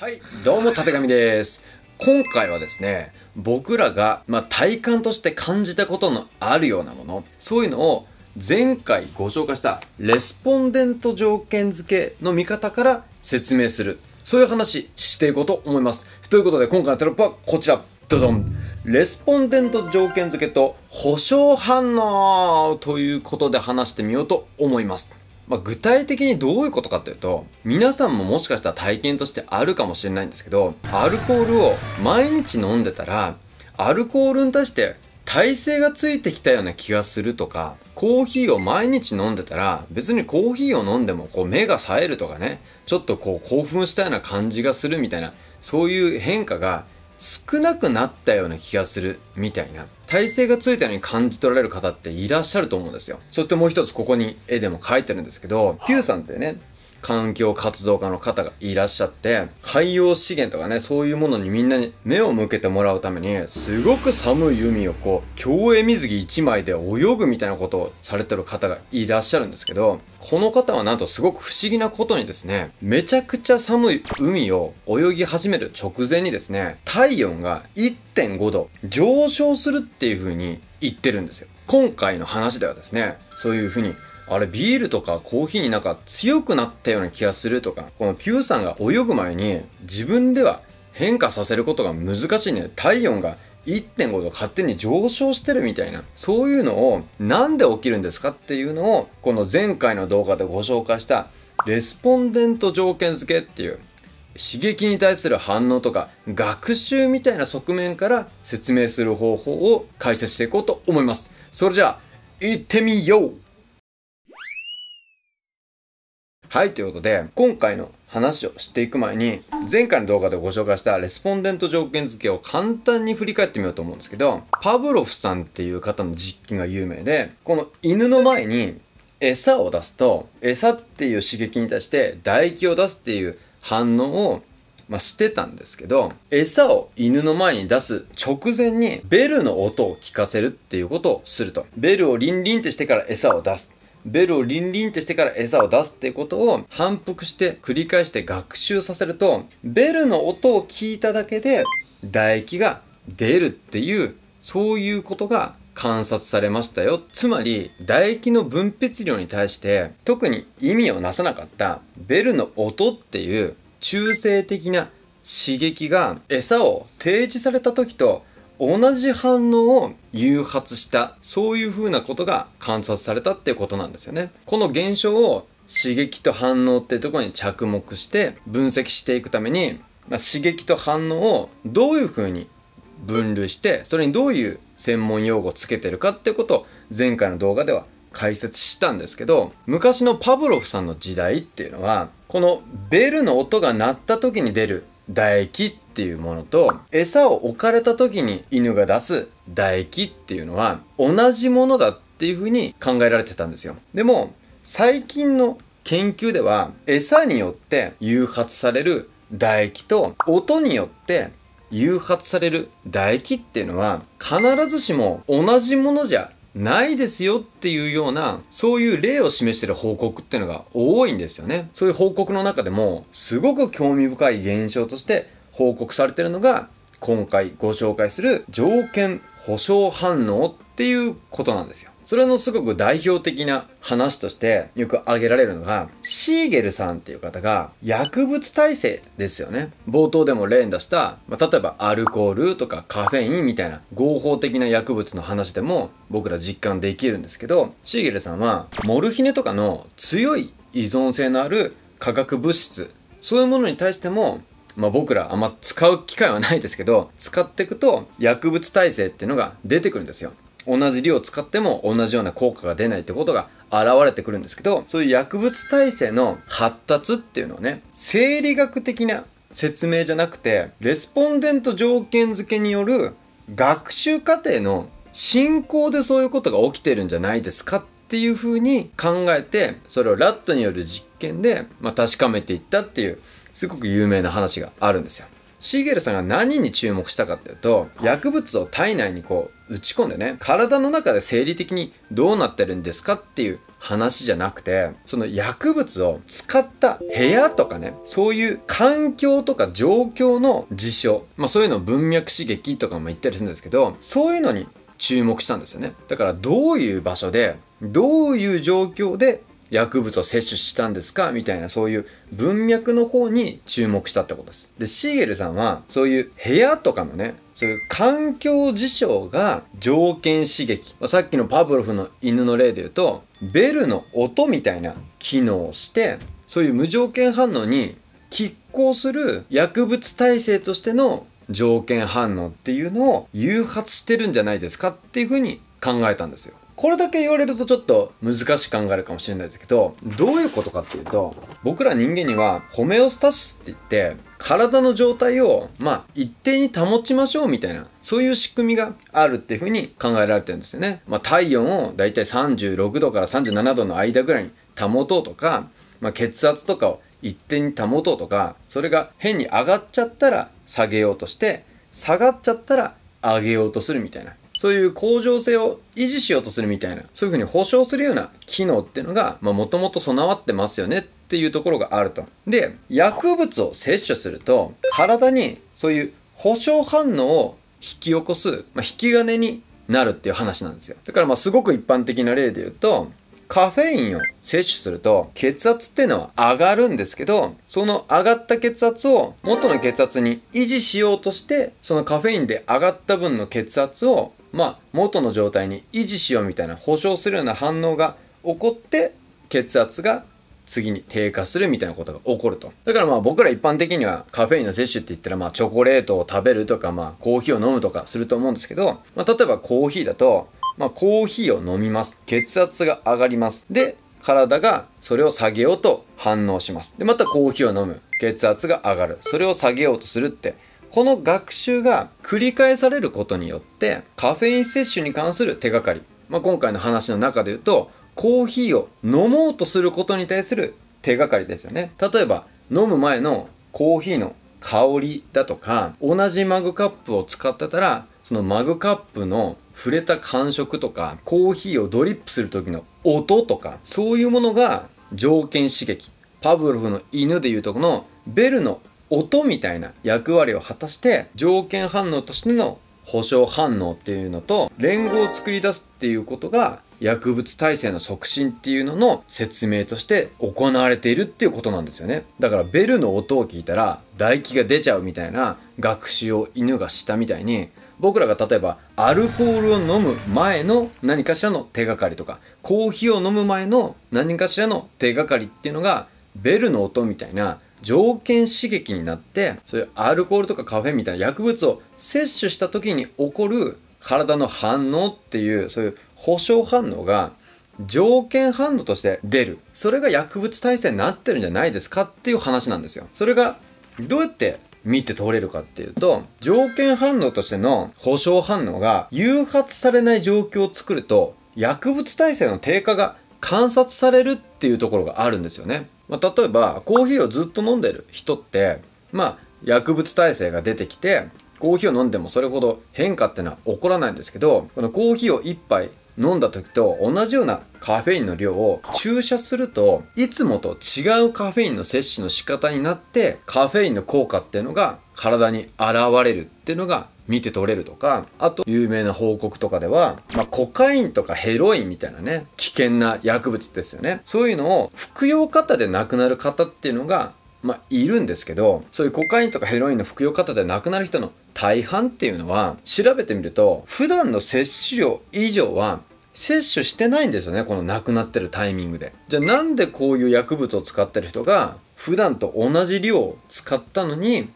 はい、どうも、たてがみです。今回はですね、僕らが、まあ、体感として感じたことのあるようなもの、そういうのを前回ご紹介したレスポンデント条件付けの見方から説明する、そういう話していこうと思います。ということで、今回のテロップはこちら、ドドンレスポンデント条件付けと保証反応ということで話してみようと思います。まあ、具体的にどういうことかというと皆さんももしかしたら体験としてあるかもしれないんですけどアルコールを毎日飲んでたらアルコールに対して耐性がついてきたような気がするとかコーヒーを毎日飲んでたら別にコーヒーを飲んでもこう目が冴えるとかねちょっとこう興奮したような感じがするみたいなそういう変化が少なくなったような気がするみたいな体勢がついたように感じ取られる方っていらっしゃると思うんですよそしてもう一つここに絵でも描いてるんですけど Q さんってね環境活動家の方がいらっしゃって海洋資源とかねそういうものにみんなに目を向けてもらうためにすごく寒い海をこう競泳水着1枚で泳ぐみたいなことをされてる方がいらっしゃるんですけどこの方はなんとすごく不思議なことにですねめちゃくちゃ寒い海を泳ぎ始める直前にですね体温が1.5度上昇するっていう風に言ってるんですよ今回の話ではですねそういう風にあれビールとかコーヒーになんか強くなったような気がするとか、このピューさんが泳ぐ前に自分では変化させることが難しいね。体温が1.5度勝手に上昇してるみたいな、そういうのをなんで起きるんですかっていうのを、この前回の動画でご紹介したレスポンデント条件付けっていう刺激に対する反応とか学習みたいな側面から説明する方法を解説していこうと思います。それじゃあ、行ってみようはい、ということで、今回の話をしていく前に、前回の動画でご紹介したレスポンデント条件付けを簡単に振り返ってみようと思うんですけど、パブロフさんっていう方の実験が有名で、この犬の前に餌を出すと、餌っていう刺激に対して唾液を出すっていう反応をまあ、してたんですけど、餌を犬の前に出す直前にベルの音を聞かせるっていうことをすると。ベルをリンリンってしてから餌を出す。ベルをリンリンってしてから餌を出すっていうことを反復して繰り返して学習させると、ベルの音を聞いただけで唾液が出るっていう、そういうことが観察されましたよ。つまり、唾液の分泌量に対して特に意味をなさなかったベルの音っていう中性的な刺激が餌を提示された時と同じ反応を誘発したそういうふうなことが観察されたっていうことなんですよね。この現象を刺激と反応っていうところに着目して分析していくために、まあ、刺激と反応をどういうふうに分類してそれにどういう専門用語をつけてるかってことを前回の動画では解説したんですけど昔のパブロフさんの時代っていうのはこのベルの音が鳴った時に出る唾液っっていうものと餌を置かれた時に犬が出す唾液っていうのは同じものだっていうふうに考えられてたんですよでも最近の研究では餌によって誘発される唾液と音によって誘発される唾液っていうのは必ずしも同じものじゃないですよっていうようなそういう例を示してる報告っていうのが多いんですよねそういう報告の中でもすごく興味深い現象として報告されてるのが、今回ご紹介する条件保証反応っていうことなんですよ。それのすごく代表的な話としてよく挙げられるのが、シーゲルさんっていう方が薬物耐性ですよね。冒頭でも例に出した、まあ、例えばアルコールとかカフェインみたいな合法的な薬物の話でも僕ら実感できるんですけど、シーゲルさんはモルヒネとかの強い依存性のある化学物質、そういうものに対してもまあ、僕らあんま使う機会はないですけど使っていくと薬物耐性っていうのが出てくるんですよ同じ量を使っても同じような効果が出ないってことが現れてくるんですけどそういう薬物耐性の発達っていうのはね生理学的な説明じゃなくてレスポンデント条件付けによる学習過程の進行でそういうことが起きてるんじゃないですかっていうふうに考えてそれをラットによる実験で、まあ、確かめていったっていうすごく有名な話があるんですよ。シーゲルさんが何に注目したかっていうと薬物を体内にこう打ち込んでね体の中で生理的にどうなってるんですかっていう話じゃなくてその薬物を使った部屋とかねそういう環境とか状況の事象、まあ、そういうのを文脈刺激とかも言ったりするんですけどそういうのに注目したんですよねだからどういう場所でどういう状況で薬物を摂取したんですかみたいなそういう文脈の方に注目したってことです。で、シーゲルさんはそういう部屋とかのね、そういう環境事象が条件刺激。さっきのパブロフの犬の例で言うと、ベルの音みたいな機能をして、そういう無条件反応に拮抗する薬物耐性としての条件反応っていうのを誘発してるんじゃないですかっていうふうに考えたんですよ。これだけ言われるとちょっと難しく考えるかもしれないですけど、どういうことかっていうと、僕ら人間にはホメオスタシスって言って、体の状態を、まあ、一定に保ちましょうみたいな、そういう仕組みがあるっていうふうに考えられてるんですよね。まあ、体温をだいたい36度から37度の間ぐらいに保とうとか、まあ、血圧とかを一定に保とうとか、それが変に上がっちゃったら下げようとして、下がっちゃったら上げようとするみたいな。そういう向上性を維持しようとするみたいな、そういうふうに保証するような機能っていうのが、まあもともと備わってますよねっていうところがあると。で、薬物を摂取すると、体にそういう保証反応を引き起こす、まあ、引き金になるっていう話なんですよ。だからまあすごく一般的な例で言うと、カフェインを摂取すると血圧っていうのは上がるんですけどその上がった血圧を元の血圧に維持しようとしてそのカフェインで上がった分の血圧をまあ、元の状態に維持しようみたいな保証するような反応が起こって血圧が次に低下するみたいなことが起こるとだからまあ僕ら一般的にはカフェインの摂取って言ったらまあチョコレートを食べるとかまあコーヒーを飲むとかすると思うんですけど、まあ、例えばコーヒーだとまあ、コーヒーを飲みます血圧が上がりますで体がそれを下げようと反応しますでまたコーヒーを飲む血圧が上がるそれを下げようとするってこの学習が繰り返されることによってカフェイン摂取に関する手がかり、まあ、今回の話の中で言うとコーヒーを飲もうとすることに対する手がかりですよね例えば飲む前のコーヒーの香りだとか同じマグカップを使ってたらそのマグカップの触れた感触とかコーヒーをドリップする時の音とかそういうものが条件刺激パブロフの犬でいうとこのベルの音みたいな役割を果たして条件反応としての保証反応っていうのと連合を作り出すっていうことが薬物耐性の促進っていうのの説明として行われているっていうことなんですよねだからベルの音を聞いたら唾液が出ちゃうみたいな学習を犬がしたみたいに僕らが例えばアルコールを飲む前の何かしらの手がかりとかコーヒーを飲む前の何かしらの手がかりっていうのがベルの音みたいな条件刺激になってそういうアルコールとかカフェみたいな薬物を摂取した時に起こる体の反応っていうそういう保証反応が条件反応として出るそれが薬物耐性になってるんじゃないですかっていう話なんですよそれがどうやって見て取れるかっていうと条件反応としての保証反応が誘発されない状況を作ると薬物耐性の低下が観察されるっていうところがあるんですよねまあ、例えばコーヒーをずっと飲んでる人ってまあ薬物耐性が出てきてコーヒーを飲んでもそれほど変化ってのは起こらないんですけどこのコーヒーを1杯飲んだ時と同じようなカフェインの量を注射するといつもと違うカフェインの摂取の仕方になってカフェインの効果っていうのが体に現れるっていうのが見て取れるとか、あと有名な報告とかでは、まあ、コカインとかヘロインみたいなね、危険な薬物ですよね。そういうのを服用方で亡くなる方っていうのが、まあ、いるんですけど、そういうコカインとかヘロインの服用方で亡くなる人の大半っていうのは、調べてみると、普段の摂取量以上は摂取してないんですよねこの亡くなってるタイミングでじゃあなんでこういう薬物を使ってる人が普段と同じ量を使ったのに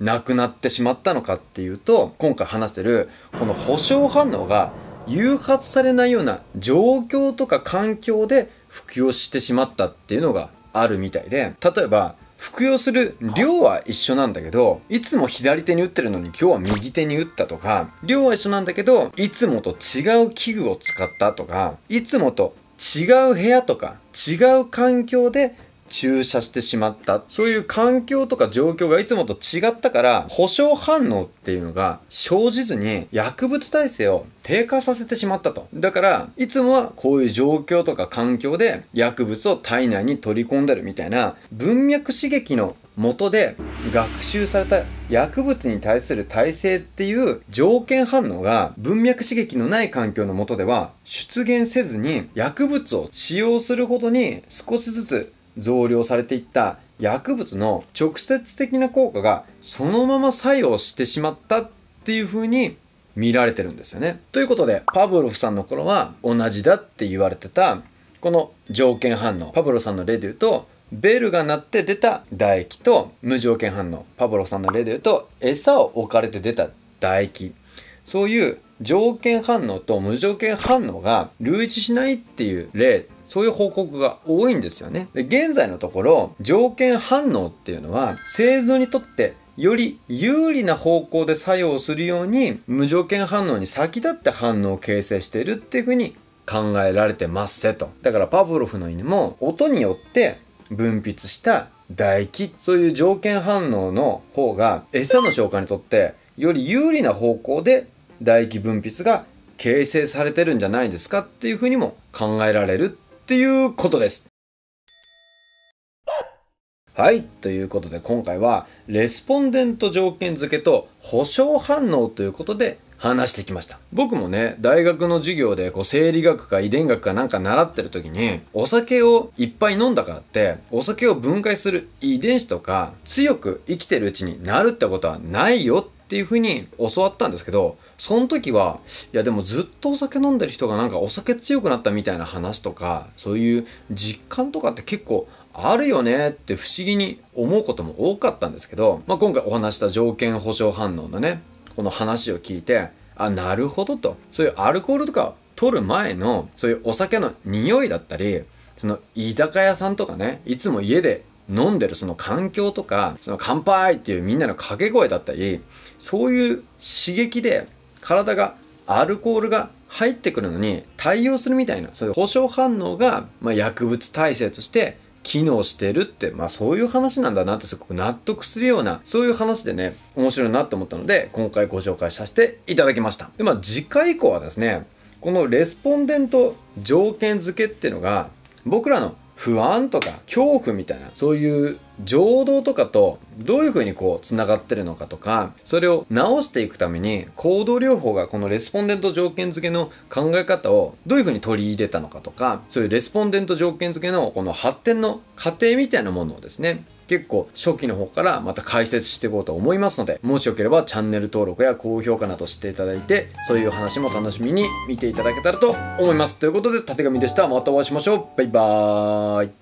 なくなってしまったのかっていうと今回話してるこの保証反応が誘発されないような状況とか環境で服用してしまったっていうのがあるみたいで例えば服用する量は一緒なんだけどいつも左手に打ってるのに今日は右手に打ったとか量は一緒なんだけどいつもと違う器具を使ったとかいつもと違う部屋とか違う環境で注射してしまったそういう環境とか状況がいつもと違ったから保証反応っていうのが生じずに薬物耐性を低下させてしまったとだからいつもはこういう状況とか環境で薬物を体内に取り込んでるみたいな文脈刺激の元で学習された薬物に対する耐性っていう条件反応が文脈刺激のない環境の下では出現せずに薬物を使用するほどに少しずつ増量されていった薬物の直接的な効果がそのまま作用してしまったっていう風に見られてるんですよね。ということでパブロフさんの頃は同じだって言われてたこの条件反応パブロさんの例で言うとベルが鳴って出た唾液と無条件反応パブロさんの例で言うと餌を置かれて出た唾液そういう条件反応と無条件反応が類似しないっていう例そういう報告が多いんですよねで現在のところ条件反応っていうのは製造にとってより有利な方向で作用するように無条件反応に先立って反応を形成しているっていうふうに考えられてますせとだからパブロフの犬も音によって分泌した唾液そういう条件反応の方が餌の消化にとってより有利な方向で唾液分泌が形成されてるんじゃないですかっていうふうにも考えられるっていうことです。はい。ということで今回はレスポンデント条件付けと保証反応ということで話してきました。僕もね、大学の授業でこう生理学か遺伝学かなんか習ってる時に、お酒をいっぱい飲んだからって、お酒を分解する遺伝子とか強く生きてるうちになるってことはないよっていうふうに教わったんですけど、その時は、いやでもずっとお酒飲んでる人がなんかお酒強くなったみたいな話とか、そういう実感とかって結構あるよねって不思議に思うことも多かったんですけど、まあ、今回お話した条件保証反応のね、この話を聞いて、あ、なるほどと。そういうアルコールとか取る前の、そういうお酒の匂いだったり、その居酒屋さんとかね、いつも家で飲んでるその環境とか、その乾杯っていうみんなの掛け声だったり、そういう刺激で体がアルコールが入ってくるのに対応するみたいなそういう保証反応が、まあ、薬物耐性として機能してるって、まあそういう話なんだなってすごく納得するような、そういう話でね、面白いなと思ったので、今回ご紹介させていただきました。で、まあ次回以降はですね、このレスポンデント条件付けっていうのが、僕らの不安とか恐怖みたいな、そういう情動とかとどういうふうにこうつながってるのかとかそれを直していくために行動療法がこのレスポンデント条件付けの考え方をどういうふうに取り入れたのかとかそういうレスポンデント条件付けのこの発展の過程みたいなものをですね結構初期の方からまた解説していこうと思いますのでもしよければチャンネル登録や高評価などしていただいてそういう話も楽しみに見ていただけたらと思いますということでたてがみでしたまたお会いしましょうバイバーイ